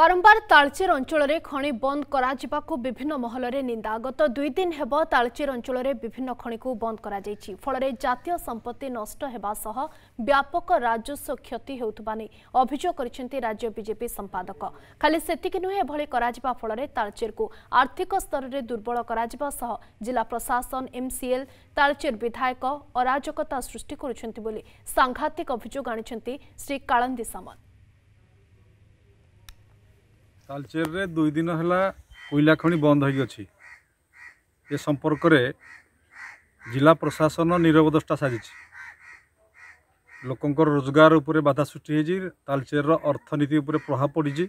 ବାରମ୍ବାର ତାଳଚେର ଅଞ୍ଚଳରେ ଖଣି ବନ୍ଦ କରାଯିବାକୁ ବିଭିନ୍ନ ମହଲରେ ନିନ୍ଦା ଗତ ଦୁଇ ଦିନ ହେବ ତାଳଚେର ଅଞ୍ଚଳରେ ବିଭିନ୍ନ ଖଣିକୁ ବନ୍ଦ କରାଯାଇଛି ଫଳରେ ଜାତୀୟ ସମ୍ପତ୍ତି ନଷ୍ଟ ହେବା ସହ ବ୍ୟାପକ ରାଜସ୍ୱ କ୍ଷତି ହେଉଥିବା ନେଇ ଅଭିଯୋଗ କରିଛନ୍ତି ରାଜ୍ୟ ବିଜେପି ସମ୍ପାଦକ ଖାଲି ସେତିକି ନୁହେଁ ଏଭଳି କରାଯିବା ଫଳରେ ତାଳଚେରକୁ ଆର୍ଥିକ ସ୍ତରରେ ଦୁର୍ବଳ କରାଯିବା ସହ ଜିଲ୍ଲା ପ୍ରଶାସନ ଏମ୍ସିଏଲ୍ ତାଳଚେର ବିଧାୟକ ଅରାଜକତା ସୃଷ୍ଟି କରୁଛନ୍ତି ବୋଲି ସାଂଘାତିକ ଅଭିଯୋଗ ଆଣିଛନ୍ତି ଶ୍ରୀ କାଳନ୍ଦୀ ସାମନ୍ତ ତାଲଚେରରେ ଦୁଇ ଦିନ ହେଲା କୋଇଲା ଖଣି ବନ୍ଦ ହୋଇକି ଅଛି ଏ ସମ୍ପର୍କରେ ଜିଲ୍ଲା ପ୍ରଶାସନ ନିରବ ଦଷ୍ଟା ସାଜିଛି ଲୋକଙ୍କର ରୋଜଗାର ଉପରେ ବାଧା ସୃଷ୍ଟି ହୋଇଛି ତାଲଚେରର ଅର୍ଥନୀତି ଉପରେ ପ୍ରଭାବ ପଡ଼ିଛି